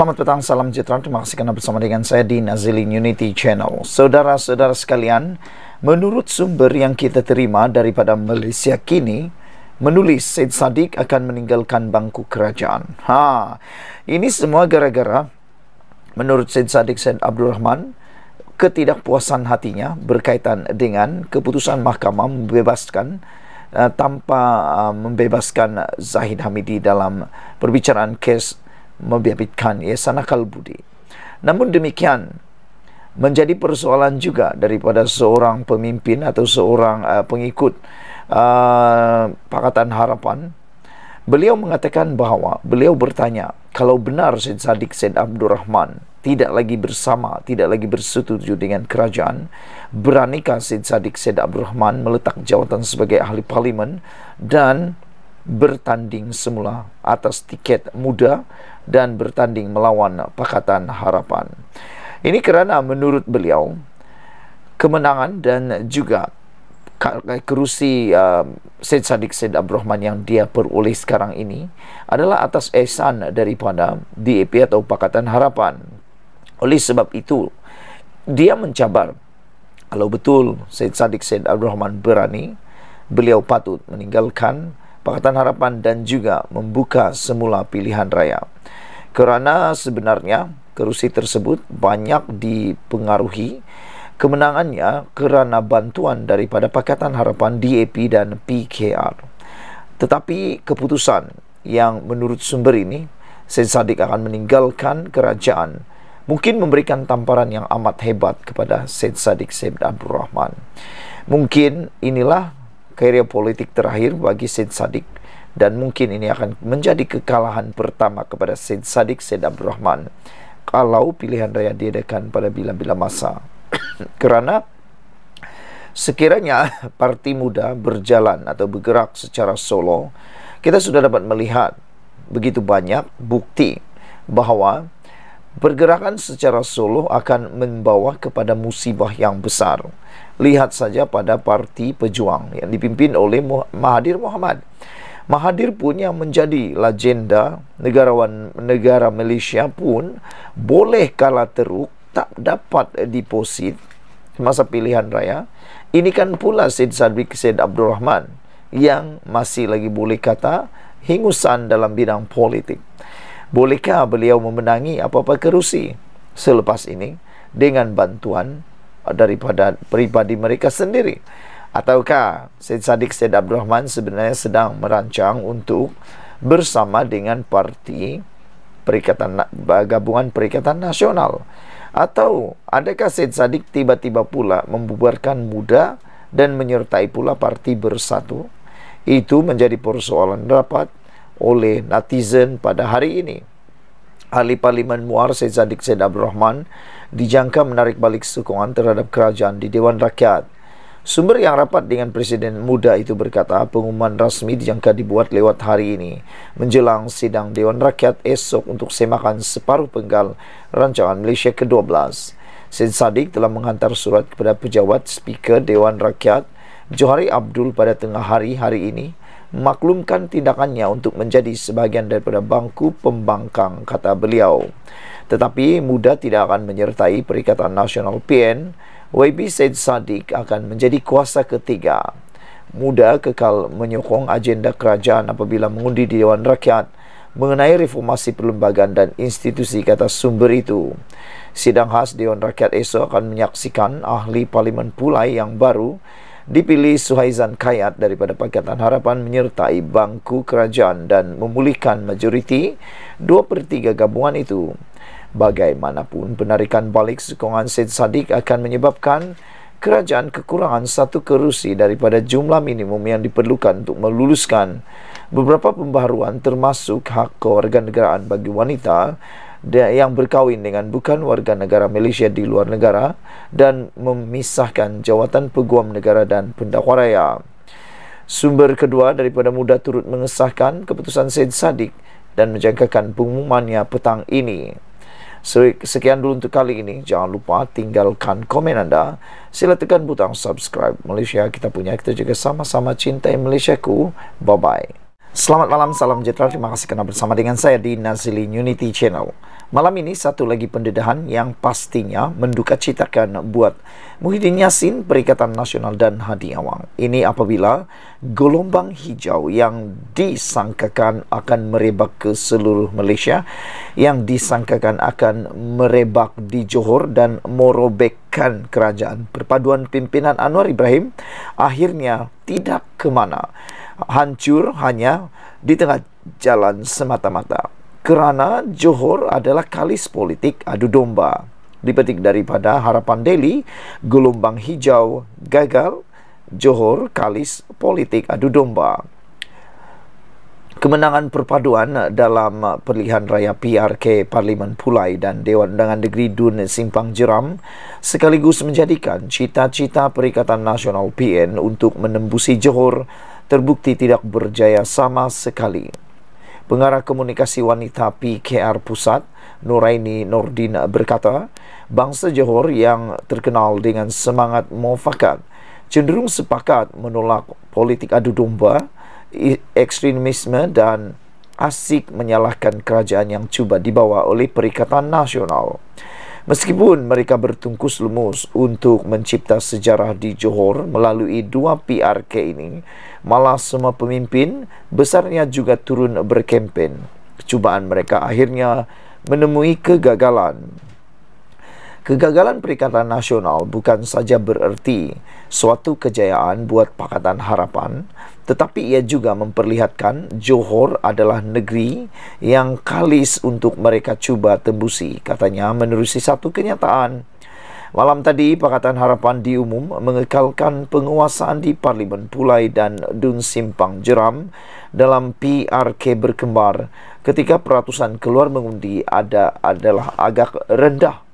Selamat petang, salam sejahtera. Terima kasih kerana bersama dengan saya di Nazilin Unity Channel. Saudara-saudara sekalian, menurut sumber yang kita terima daripada Malaysia kini, menulis Syed Saddiq akan meninggalkan bangku kerajaan. Ha, ini semua gara-gara menurut Syed Saddiq Said Abdul Rahman, ketidakpuasan hatinya berkaitan dengan keputusan mahkamah membebaskan uh, tanpa uh, membebaskan Zahid Hamidi dalam perbicaraan kes membabitkan ya sana kalbudi. Namun demikian menjadi persoalan juga daripada seorang pemimpin atau seorang uh, pengikut uh, Pakatan Harapan. Beliau mengatakan bahawa beliau bertanya kalau benar Syed Saddiq Syed Abdul Rahman tidak lagi bersama, tidak lagi bersetuju dengan kerajaan, beranikah Syed Saddiq Syed Abdul Rahman meletak jawatan sebagai ahli parlimen dan bertanding semula atas tiket muda dan bertanding melawan Pakatan Harapan. Ini kerana menurut beliau kemenangan dan juga kerusi uh, Syed Saddiq Syed Abdul Rahman yang dia peroleh sekarang ini adalah atas esan daripada DAP atau Pakatan Harapan. Oleh sebab itu, dia mencabar kalau betul Syed Saddiq Syed Abdul Rahman berani, beliau patut meninggalkan Pakatan Harapan dan juga membuka semula pilihan raya. Kerana sebenarnya kerusi tersebut banyak dipengaruhi kemenangannya kerana bantuan daripada Pakatan Harapan DAP dan PKR. Tetapi keputusan yang menurut sumber ini Sen Sadik akan meninggalkan kerajaan mungkin memberikan tamparan yang amat hebat kepada Sen Sadik Syed Abdul Rahman. Mungkin inilah Karya politik terakhir bagi Said Sadiq dan mungkin ini akan menjadi kekalahan pertama kepada Said Sadiq Said Abdul Rahman kalau pilihan raya diadakan pada bila-bila masa kerana sekiranya parti muda berjalan atau bergerak secara solo kita sudah dapat melihat begitu banyak bukti bahawa Pergerakan secara solo akan membawa kepada musibah yang besar. Lihat saja pada parti pejuang yang dipimpin oleh Mahathir Mohamad. Mahathir pun yang menjadi legenda negarawan negara Malaysia pun boleh kalah teruk tak dapat deposit masa pilihan raya. Ini kan pula Syed Sadiq Syed Abdul Rahman yang masih lagi boleh kata hingusan dalam bidang politik bolehkah beliau memenangi apa-apa kerusi selepas ini dengan bantuan uh, daripada peribadi mereka sendiri ataukah Syed Saddiq Syed Abdul Rahman sebenarnya sedang merancang untuk bersama dengan parti Perikatan Gabungan Perikatan Nasional atau adakah Syed Saddiq tiba-tiba pula membubarkan muda dan menyertai pula parti bersatu itu menjadi persoalan rapat oleh netizen pada hari ini. Ahli Parlimen Muar Syed Zadik Syed Abdul Rahman dijangka menarik balik sokongan terhadap kerajaan di Dewan Rakyat. Sumber yang rapat dengan Presiden muda itu berkata pengumuman rasmi dijangka dibuat lewat hari ini menjelang sidang Dewan Rakyat esok untuk semakan separuh penggal rancangan Malaysia ke-12. Syed Sadiq telah menghantar surat kepada pejabat Speaker Dewan Rakyat Johari Abdul pada tengah hari hari ini maklumkan tindakannya untuk menjadi sebahagian daripada bangku pembangkang, kata beliau. Tetapi muda tidak akan menyertai Perikatan Nasional PN, YB Said Sadiq akan menjadi kuasa ketiga. Muda kekal menyokong agenda kerajaan apabila mengundi di Dewan Rakyat mengenai reformasi perlembagaan dan institusi kata sumber itu. Sidang khas Dewan Rakyat esok akan menyaksikan ahli Parlimen Pulai yang baru dipilih Suhaizan Kayat daripada Pakatan Harapan menyertai bangku kerajaan dan memulihkan majoriti 2 per 3 gabungan itu. Bagaimanapun, penarikan balik sokongan Syed Saddiq akan menyebabkan kerajaan kekurangan satu kerusi daripada jumlah minimum yang diperlukan untuk meluluskan beberapa pembaharuan termasuk hak kewarganegaraan bagi wanita yang berkahwin dengan bukan warga negara Malaysia di luar negara dan memisahkan jawatan peguam negara dan pendakwa raya. Sumber kedua daripada muda turut mengesahkan keputusan Syed Sadiq dan menjangkakan pengumumannya petang ini. Sekian dulu untuk kali ini. Jangan lupa tinggalkan komen anda. Sila tekan butang subscribe Malaysia. Kita punya kita juga sama-sama cintai ku. Bye-bye. Selamat malam, salam sejahtera. Terima kasih kerana bersama dengan saya di Nazili Unity Channel. Malam ini satu lagi pendedahan yang pastinya menduka citakan buat Muhyiddin Yassin Perikatan Nasional dan Hadi Awang. Ini apabila gelombang hijau yang disangkakan akan merebak ke seluruh Malaysia yang disangkakan akan merebak di Johor dan merobekkan kerajaan perpaduan pimpinan Anwar Ibrahim akhirnya tidak ke mana hancur hanya di tengah jalan semata-mata. Kerana Johor adalah kalis politik adu domba. Dipetik daripada harapan Delhi, gelombang hijau gagal Johor kalis politik adu domba. Kemenangan perpaduan dalam perlihan raya PRK Parlimen Pulai dan Dewan Undangan Negeri Dun Simpang Jeram sekaligus menjadikan cita-cita Perikatan Nasional PN untuk menembusi Johor terbukti tidak berjaya sama sekali. Pengarah Komunikasi Wanita PKR Pusat, Nuraini Nordin berkata, bangsa Johor yang terkenal dengan semangat mufakat cenderung sepakat menolak politik adu domba, ekstremisme dan asik menyalahkan kerajaan yang cuba dibawa oleh Perikatan Nasional. Meskipun mereka bertungkus lumus untuk mencipta sejarah di Johor melalui dua PRK ini, malah semua pemimpin besarnya juga turun berkempen. Cubaan mereka akhirnya menemui kegagalan. Kegagalan Perikatan Nasional bukan saja bererti suatu kejayaan buat Pakatan Harapan, tetapi ia juga memperlihatkan Johor adalah negeri yang kalis untuk mereka cuba tembusi, katanya menerusi satu kenyataan. Malam tadi, Pakatan Harapan diumum mengekalkan penguasaan di Parlimen Pulai dan Dun Simpang Jeram dalam PRK berkembar ketika peratusan keluar mengundi ada adalah agak rendah.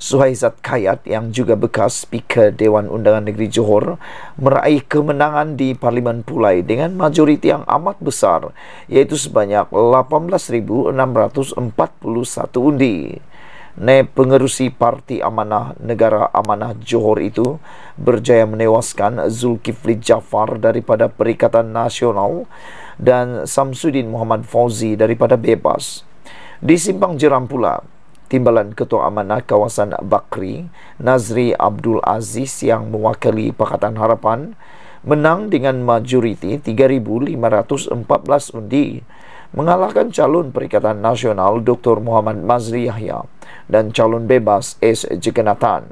Suhaizat Kayat yang juga bekas Speaker Dewan Undangan Negeri Johor meraih kemenangan di Parlimen Pulai dengan majoriti yang amat besar iaitu sebanyak 18,641 undi. Ne pengerusi Parti Amanah Negara Amanah Johor itu berjaya menewaskan Zulkifli Jafar daripada Perikatan Nasional dan Samsudin Muhammad Fauzi daripada Bebas. Di simpang jeram pula, Timbalan Ketua Amanah Kawasan Bakri Nazri Abdul Aziz yang mewakili Pakatan Harapan menang dengan majoriti 3514 undi mengalahkan calon Perikatan Nasional Dr. Muhammad Mazri Yahya dan calon bebas S. Jekenatan.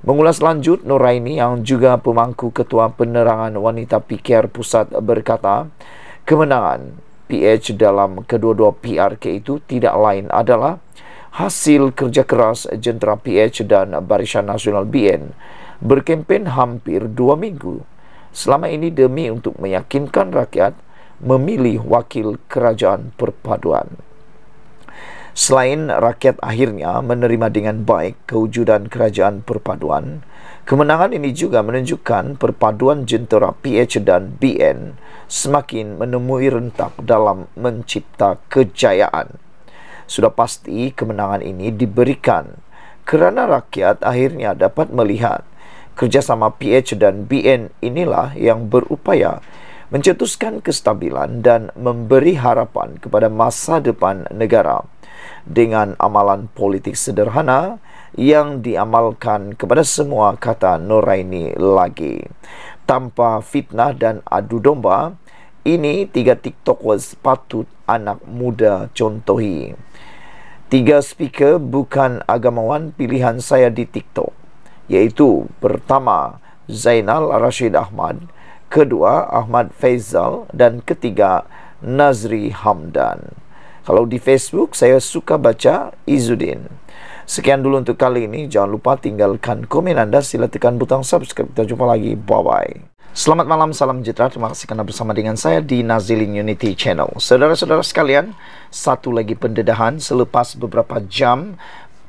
Mengulas lanjut, Nuraini yang juga pemangku Ketua Penerangan Wanita PKR Pusat berkata, kemenangan PH dalam kedua-dua PRK itu tidak lain adalah hasil kerja keras Jentera PH dan Barisan Nasional BN berkempen hampir dua minggu selama ini demi untuk meyakinkan rakyat memilih wakil kerajaan perpaduan. Selain rakyat akhirnya menerima dengan baik kewujudan kerajaan perpaduan, kemenangan ini juga menunjukkan perpaduan jentera PH dan BN semakin menemui rentak dalam mencipta kejayaan sudah pasti kemenangan ini diberikan kerana rakyat akhirnya dapat melihat kerjasama PH dan BN inilah yang berupaya mencetuskan kestabilan dan memberi harapan kepada masa depan negara dengan amalan politik sederhana yang diamalkan kepada semua kata Noraini lagi. Tanpa fitnah dan adu domba, ini tiga TikTokers patut anak muda contohi. Tiga speaker bukan agamawan pilihan saya di TikTok iaitu pertama Zainal Rashid Ahmad, kedua Ahmad Faizal dan ketiga Nazri Hamdan. Kalau di Facebook saya suka baca Izudin. Sekian dulu untuk kali ini. Jangan lupa tinggalkan komen anda. Sila tekan butang subscribe. Kita jumpa lagi. Bye-bye. Selamat malam, salam sejahtera. Terima kasih kerana bersama dengan saya di Nazilin Unity Channel. Saudara-saudara sekalian, satu lagi pendedahan selepas beberapa jam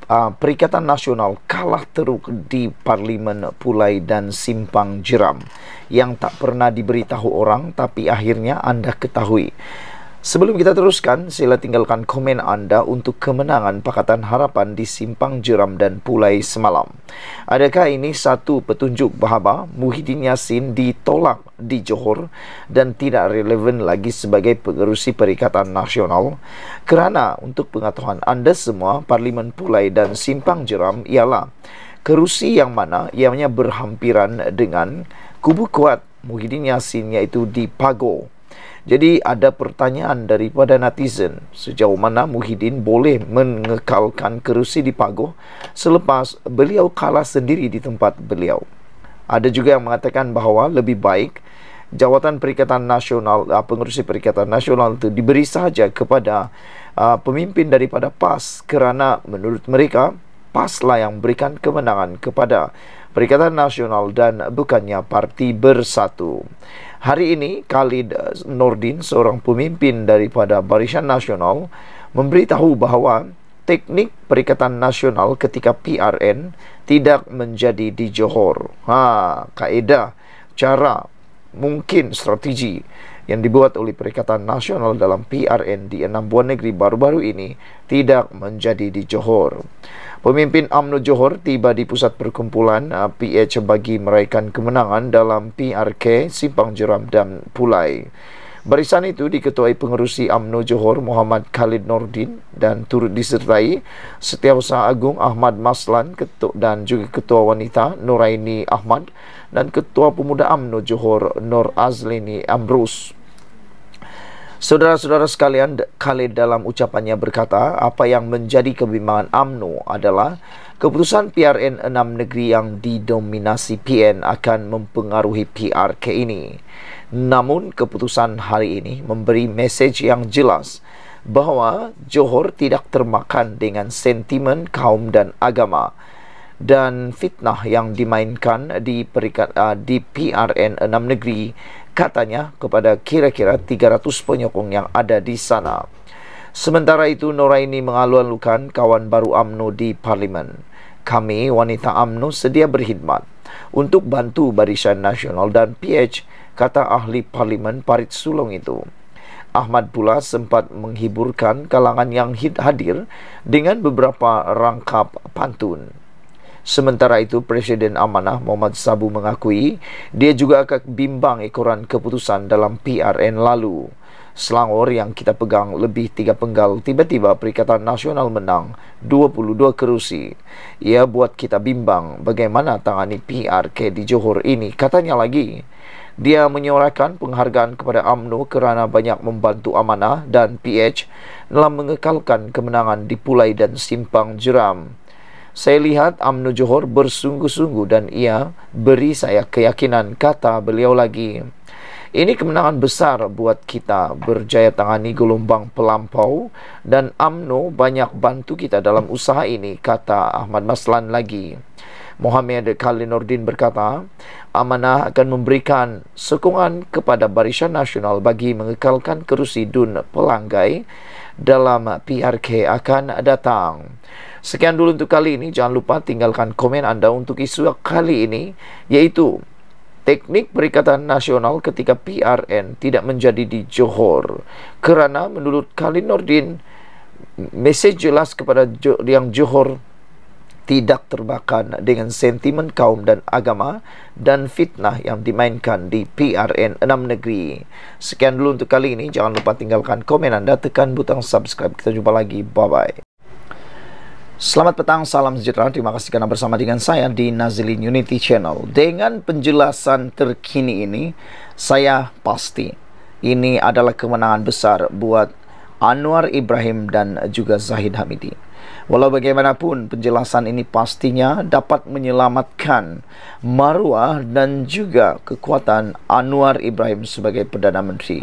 uh, Perikatan Nasional kalah teruk di Parlimen Pulai dan Simpang Jeram yang tak pernah diberitahu orang tapi akhirnya anda ketahui. Sebelum kita teruskan, sila tinggalkan komen anda untuk kemenangan Pakatan Harapan di Simpang Jeram dan Pulai semalam. Adakah ini satu petunjuk bahawa Muhyiddin Yassin ditolak di Johor dan tidak relevan lagi sebagai pengerusi Perikatan Nasional? Kerana untuk pengetahuan anda semua, Parlimen Pulai dan Simpang Jeram ialah kerusi yang mana ianya berhampiran dengan kubu kuat Muhyiddin Yassin iaitu di Pago. Jadi ada pertanyaan daripada netizen sejauh mana Muhyiddin boleh mengekalkan kerusi di Pagoh selepas beliau kalah sendiri di tempat beliau. Ada juga yang mengatakan bahawa lebih baik jawatan Perikatan Nasional ah, pengerusi Perikatan Nasional itu diberi saja kepada uh, pemimpin daripada PAS kerana menurut mereka PAS lah yang berikan kemenangan kepada Perikatan Nasional dan bukannya Parti Bersatu. Hari ini Khalid Nordin, seorang pemimpin daripada Barisan Nasional, memberitahu bahawa teknik Perikatan Nasional ketika PRN tidak menjadi di Johor. Ha, kaedah, cara, mungkin strategi yang dibuat oleh Perikatan Nasional dalam PRN di enam buah negeri baru-baru ini tidak menjadi di Johor. Pemimpin UMNO Johor tiba di pusat perkumpulan PH uh, bagi meraihkan kemenangan dalam PRK Simpang Jeram dan Pulai. Barisan itu diketuai pengerusi UMNO Johor Muhammad Khalid Nordin dan turut disertai Setiausaha Agung Ahmad Maslan Ketuk dan juga Ketua Wanita Nuraini Ahmad dan Ketua Pemuda UMNO Johor Nur Azlini Amrus. Saudara-saudara sekalian, Khalid dalam ucapannya berkata, apa yang menjadi kebimbangan UMNO adalah keputusan PRN 6 negeri yang didominasi PN akan mempengaruhi PRK ini. Namun keputusan hari ini memberi mesej yang jelas bahawa Johor tidak termakan dengan sentimen kaum dan agama dan fitnah yang dimainkan di perikat uh, ah, di PRN enam negeri katanya kepada kira-kira 300 penyokong yang ada di sana. Sementara itu Noraini mengalu-alukan kawan baru AMNO di parlimen. Kami wanita AMNO sedia berkhidmat untuk bantu Barisan Nasional dan PH kata ahli parlimen Parit Sulong itu. Ahmad pula sempat menghiburkan kalangan yang hadir dengan beberapa rangkap pantun. Sementara itu, Presiden Amanah Muhammad Sabu mengakui dia juga akan bimbang ekoran keputusan dalam PRN lalu. Selangor yang kita pegang lebih tiga penggal tiba-tiba Perikatan Nasional menang 22 kerusi. Ia buat kita bimbang bagaimana tangani PRK di Johor ini. Katanya lagi, dia menyorakan penghargaan kepada AMNO kerana banyak membantu amanah dan PH dalam mengekalkan kemenangan di Pulai dan Simpang Jeram. Saya lihat AMNO Johor bersungguh-sungguh dan ia beri saya keyakinan, kata beliau lagi. Ini kemenangan besar buat kita berjaya tangani gelombang pelampau dan AMNO banyak bantu kita dalam usaha ini, kata Ahmad Maslan lagi. Mohamed Kalinordin berkata, Amanah akan memberikan sokongan kepada Barisan Nasional bagi mengekalkan kerusi Dun Pelanggai dalam PRK akan datang. Sekian dulu untuk kali ini. Jangan lupa tinggalkan komen anda untuk isu kali ini, yaitu teknik Perikatan Nasional ketika PRN tidak menjadi di Johor. Kerana menurut Kalinordin, mesej jelas kepada yang Johor tidak terbakar dengan sentimen kaum dan agama dan fitnah yang dimainkan di PRN 6 negeri. Sekian dulu untuk kali ini. Jangan lupa tinggalkan komen anda, tekan butang subscribe. Kita jumpa lagi. Bye-bye. Selamat petang, salam sejahtera. Terima kasih karena bersama dengan saya di Nazilin Unity Channel. Dengan penjelasan terkini ini, saya pasti ini adalah kemenangan besar buat Anwar Ibrahim dan juga Zahid Hamidi. Walau bagaimanapun penjelasan ini pastinya dapat menyelamatkan maruah dan juga kekuatan Anwar Ibrahim sebagai Perdana Menteri.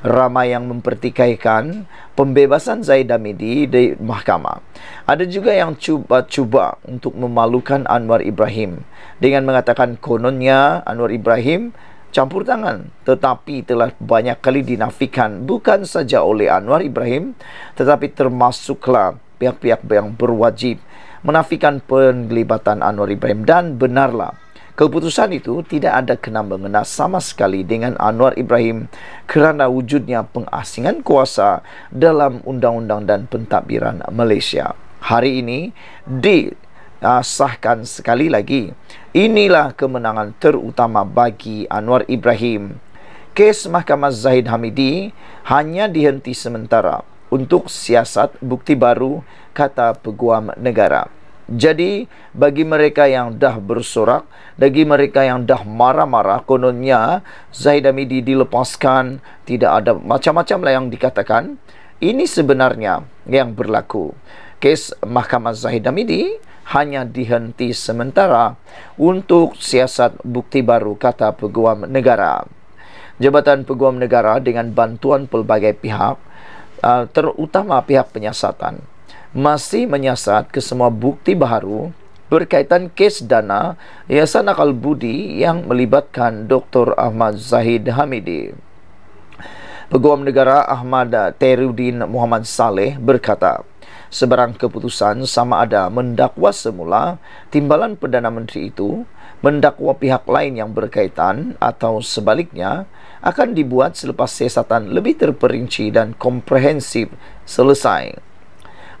Ramai yang mempertikaikan pembebasan Zaid Amidi di mahkamah. Ada juga yang cuba-cuba untuk memalukan Anwar Ibrahim dengan mengatakan kononnya Anwar Ibrahim campur tangan tetapi telah banyak kali dinafikan bukan saja oleh Anwar Ibrahim tetapi termasuklah pihak-pihak yang berwajib menafikan penglibatan Anwar Ibrahim dan benarlah keputusan itu tidak ada kena mengena sama sekali dengan Anwar Ibrahim kerana wujudnya pengasingan kuasa dalam undang-undang dan pentadbiran Malaysia. Hari ini di Sahkan sekali lagi Inilah kemenangan terutama bagi Anwar Ibrahim Kes Mahkamah Zahid Hamidi hanya dihenti sementara untuk siasat bukti baru, kata peguam negara. Jadi bagi mereka yang dah bersorak, bagi mereka yang dah marah-marah kononnya Zahid Hamidi dilepaskan, tidak ada macam-macam lah yang dikatakan. Ini sebenarnya yang berlaku. Kes Mahkamah Zahid Hamidi hanya dihenti sementara untuk siasat bukti baru kata peguam negara. Jabatan Peguam Negara dengan bantuan pelbagai pihak uh, terutama pihak penyiasatan masih menyiasat ke semua bukti baru berkaitan kes dana Yayasan Nakal Budi yang melibatkan Dr. Ahmad Zahid Hamidi. Peguam Negara Ahmad Terudin Muhammad Saleh berkata, sebarang keputusan sama ada mendakwa semula timbalan Perdana Menteri itu mendakwa pihak lain yang berkaitan atau sebaliknya akan dibuat selepas siasatan lebih terperinci dan komprehensif selesai.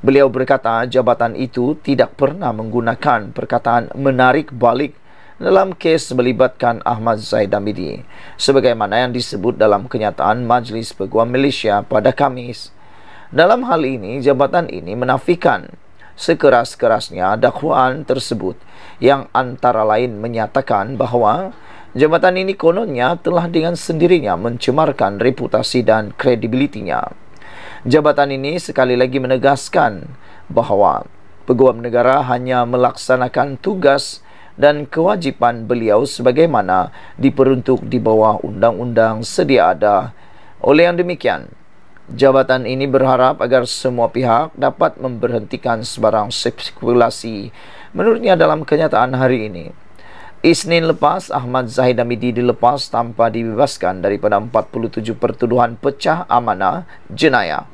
Beliau berkata jabatan itu tidak pernah menggunakan perkataan menarik balik dalam kes melibatkan Ahmad Zaid Hamidi, sebagaimana yang disebut dalam kenyataan Majlis Peguam Malaysia pada Kamis. Dalam hal ini, jabatan ini menafikan sekeras-kerasnya dakwaan tersebut yang antara lain menyatakan bahawa jabatan ini kononnya telah dengan sendirinya mencemarkan reputasi dan kredibilitinya. Jabatan ini sekali lagi menegaskan bahawa peguam negara hanya melaksanakan tugas dan kewajipan beliau sebagaimana diperuntuk di bawah undang-undang sedia ada. Oleh yang demikian, Jabatan ini berharap agar semua pihak dapat memberhentikan sebarang spekulasi menurutnya dalam kenyataan hari ini. Isnin lepas, Ahmad Zahid Hamidi dilepas tanpa dibebaskan daripada 47 pertuduhan pecah amanah jenayah.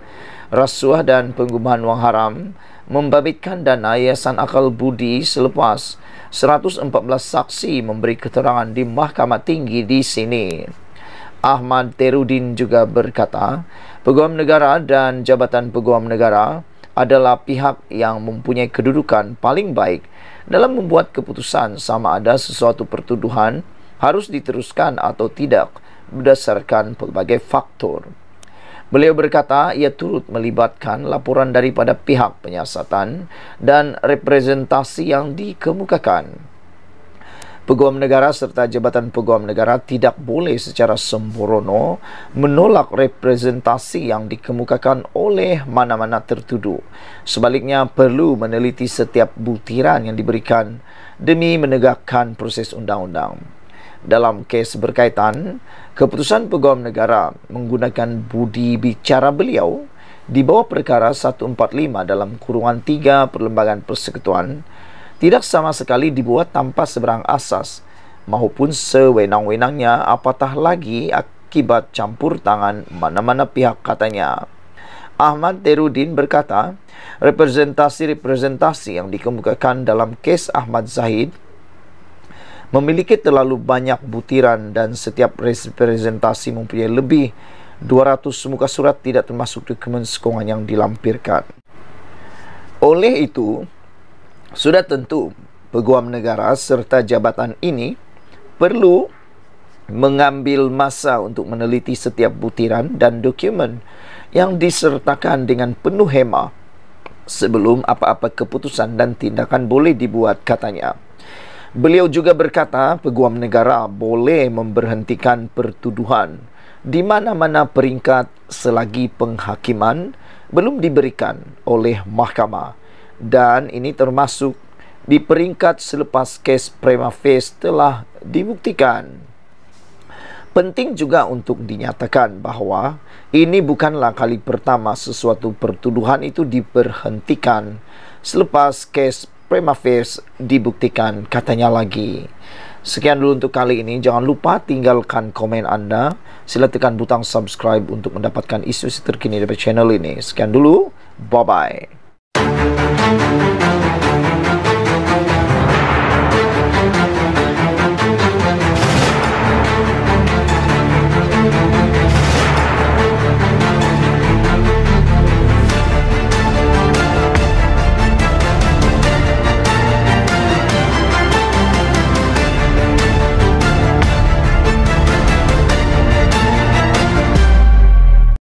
Rasuah dan penggubahan wang haram membabitkan dana Yayasan Akal Budi selepas 114 saksi memberi keterangan di Mahkamah Tinggi di sini. Ahmad Terudin juga berkata, Peguam Negara dan Jabatan Peguam Negara adalah pihak yang mempunyai kedudukan paling baik dalam membuat keputusan sama ada sesuatu pertuduhan harus diteruskan atau tidak berdasarkan pelbagai faktor. Beliau berkata ia turut melibatkan laporan daripada pihak penyiasatan dan representasi yang dikemukakan. Peguam Negara serta Jabatan Peguam Negara tidak boleh secara sembrono menolak representasi yang dikemukakan oleh mana-mana tertuduh. Sebaliknya perlu meneliti setiap butiran yang diberikan demi menegakkan proses undang-undang. Dalam kes berkaitan, keputusan Peguam Negara menggunakan budi bicara beliau di bawah perkara 145 dalam kurungan 3 Perlembagaan Persekutuan tidak sama sekali dibuat tanpa seberang asas maupun sewenang-wenangnya apatah lagi akibat campur tangan mana-mana pihak katanya. Ahmad Terudin berkata, representasi-representasi yang dikemukakan dalam kes Ahmad Zahid memiliki terlalu banyak butiran dan setiap representasi mempunyai lebih 200 muka surat tidak termasuk dokumen sekongan yang dilampirkan. Oleh itu, sudah tentu peguam negara serta jabatan ini perlu mengambil masa untuk meneliti setiap butiran dan dokumen yang disertakan dengan penuh hema sebelum apa-apa keputusan dan tindakan boleh dibuat katanya. Beliau juga berkata peguam negara boleh memberhentikan pertuduhan di mana-mana peringkat selagi penghakiman belum diberikan oleh mahkamah dan ini termasuk di peringkat selepas kes prima facie telah dibuktikan. Penting juga untuk dinyatakan bahawa ini bukanlah kali pertama sesuatu pertuduhan itu diperhentikan selepas kes prima facie dibuktikan katanya lagi. Sekian dulu untuk kali ini. Jangan lupa tinggalkan komen anda. Sila tekan butang subscribe untuk mendapatkan isu terkini dari channel ini. Sekian dulu. Bye-bye.